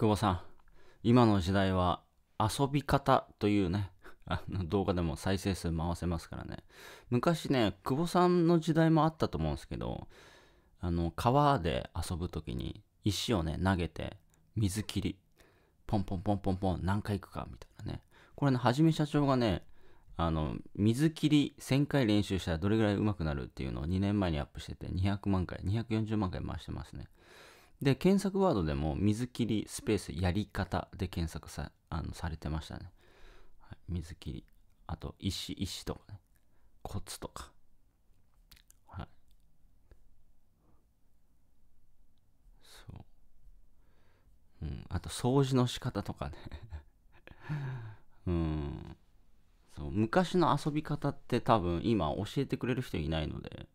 久保さん、今の時代は遊び方というね、あの動画でも再生数回せますからね。昔ね、久保さんの時代もあったと思うんですけど、あの、川で遊ぶ時に石をね、投げて、水切り、ポンポンポンポンポン何回行くかみたいなね。これね、はじめ社長がね、あの、水切り1000回練習したらどれぐらい上手くなるっていうのを2年前にアップしてて、200万回、240万回回してますね。で、検索ワードでも、水切りスペースやり方で検索さあのされてましたね、はい。水切り。あと、石、石とかね。コツとか。はい。そう。うん。あと、掃除の仕方とかね。うん。そう。昔の遊び方って多分、今教えてくれる人いないので。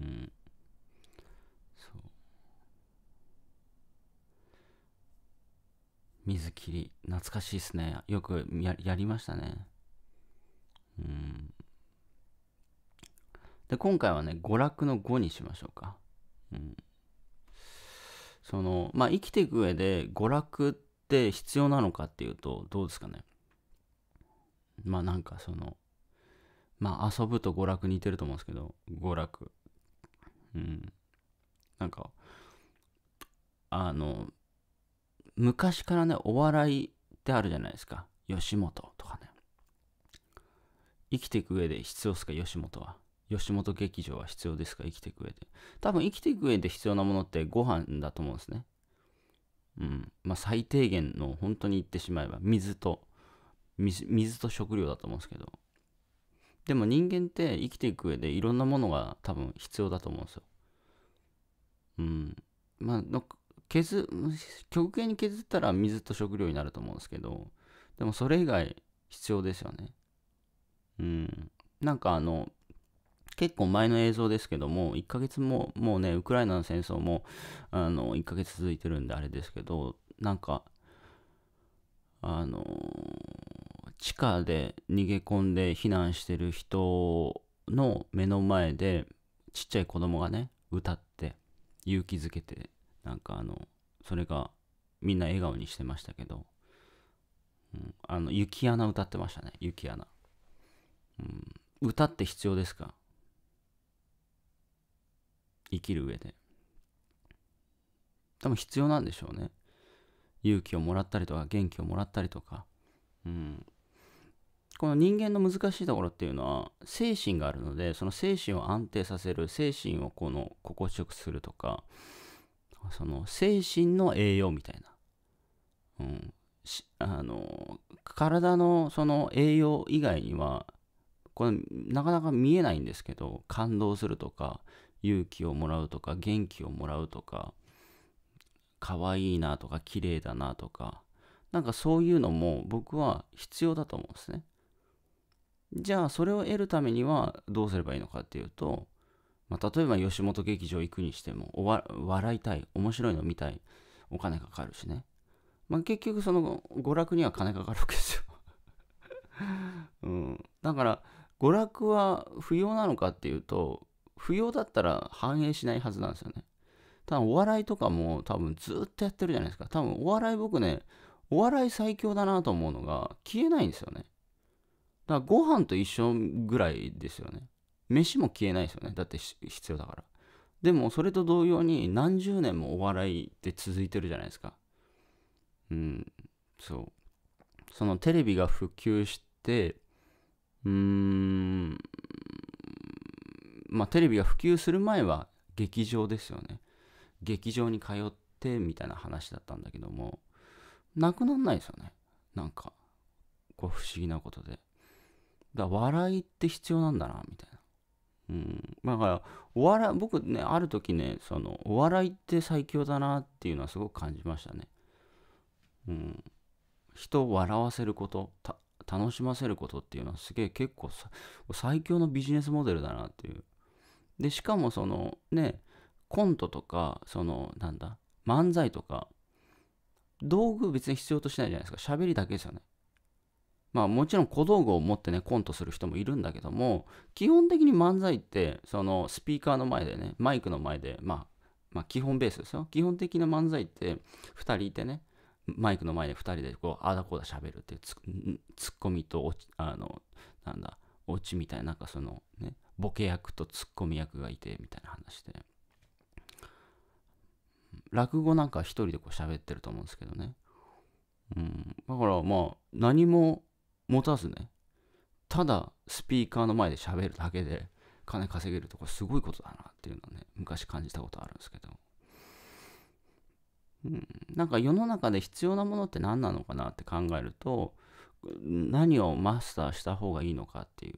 うん。水切り、懐かしいですね。よくやりましたね。うん。で、今回はね、娯楽の5にしましょうか。うん。その、まあ、生きていく上で娯楽って必要なのかっていうと、どうですかね。まあ、なんかその、まあ、遊ぶと娯楽似てると思うんですけど、娯楽。うん。なんか、あの、昔からね、お笑いってあるじゃないですか。吉本とかね。生きていく上で必要ですか、吉本は。吉本劇場は必要ですか、生きていく上で。多分生きていく上で必要なものってご飯だと思うんですね。うん。まあ最低限の本当に言ってしまえば水と、水水と食料だと思うんですけど。でも人間って生きていく上でいろんなものが多分必要だと思うんですよ。うん。まあ、削極限に削ったら水と食料になると思うんですけどでもそれ以外必要ですよねうんなんかあの結構前の映像ですけども1ヶ月ももうねウクライナの戦争もあの1ヶ月続いてるんであれですけどなんかあの地下で逃げ込んで避難してる人の目の前でちっちゃい子供がね歌って勇気づけてなんかあの、それがみんな笑顔にしてましたけど、うん、あの、雪穴歌ってましたね、雪穴。うん、歌って必要ですか生きる上で。多分必要なんでしょうね。勇気をもらったりとか、元気をもらったりとか。うん。この人間の難しいところっていうのは、精神があるので、その精神を安定させる、精神をこの、心地よくするとか、その精神の栄養みたいな、うん、あの体のその栄養以外にはこれなかなか見えないんですけど感動するとか勇気をもらうとか元気をもらうとか可愛いなとか綺麗だなとかなんかそういうのも僕は必要だと思うんですねじゃあそれを得るためにはどうすればいいのかっていうとまあ、例えば吉本劇場行くにしても笑いたい面白いの見たいお金かかるしね、まあ、結局その娯楽には金かかるわけですよ うん、だから娯楽は不要なのかっていうと不要だったら反映しないはずなんですよね多分お笑いとかも多分ずっとやってるじゃないですか多分お笑い僕ねお笑い最強だなと思うのが消えないんですよねだからご飯と一緒ぐらいですよね飯も消えないですよね。だって必要だから。でもそれと同様に何十年もお笑いって続いてるじゃないですか。うん、そう。そのテレビが普及して、うーん、まあテレビが普及する前は劇場ですよね。劇場に通ってみたいな話だったんだけども、なくなんないですよね。なんか、こう不思議なことで。だから笑いって必要なんだな、みたいな。うん、だからお笑い僕ねある時ねそのお笑いって最強だなっていうのはすごく感じましたね。うん、人を笑わせること楽しませることっていうのはすげえ結構最強のビジネスモデルだなっていう。でしかもそのねコントとかそのなんだ漫才とか道具別に必要としないじゃないですか喋りだけですよね。まあもちろん小道具を持ってね、コントする人もいるんだけども、基本的に漫才って、そのスピーカーの前でね、マイクの前で、まあ、まあ基本ベースですよ。基本的な漫才って2人いてね、マイクの前で2人でこう、あだこうだ喋るっていうツッコミとオちあの、なんだ、オチみたいな、なんかそのね、ボケ役とツッコミ役がいてみたいな話で。落語なんか一人でこう喋ってると思うんですけどね。うん、だからまあ何も持たずね、ただスピーカーの前で喋るだけで金稼げるとこすごいことだなっていうのはね、昔感じたことあるんですけど。うん、なんか世の中で必要なものって何なのかなって考えると、何をマスターした方がいいのかってい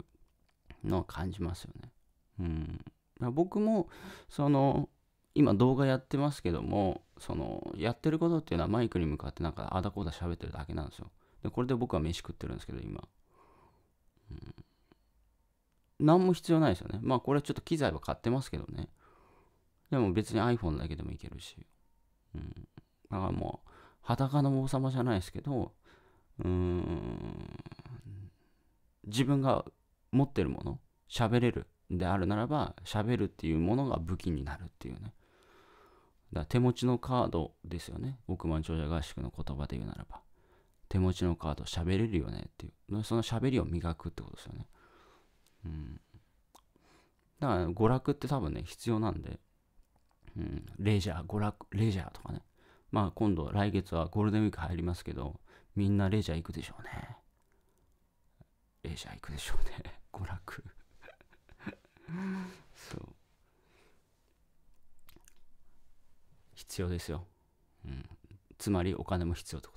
うのを感じますよね。うん、僕もその今動画やってますけどもそのやってることっていうのはマイクに向かってなんかあだこうだ喋ってるだけなんですよ。でこれで僕は飯食ってるんですけど、今。うん。何も必要ないですよね。まあこれはちょっと機材は買ってますけどね。でも別に iPhone だけでもいけるし。うん。だからもう、裸の王様じゃないですけど、うーん。自分が持ってるもの、喋れるであるならば、喋るっていうものが武器になるっていうね。だ手持ちのカードですよね。億万長者合宿の言葉で言うならば。手持ちのカード喋れるよねっていう、その喋りを磨くってことですよね。うん。だから娯楽って多分ね、必要なんで、うん、レジャー、娯楽、レジャーとかね。まあ今度来月はゴールデンウィーク入りますけど、みんなレジャー行くでしょうね。レジャー行くでしょうね。娯楽 そう。必要ですよ。うん。つまりお金も必要ってこと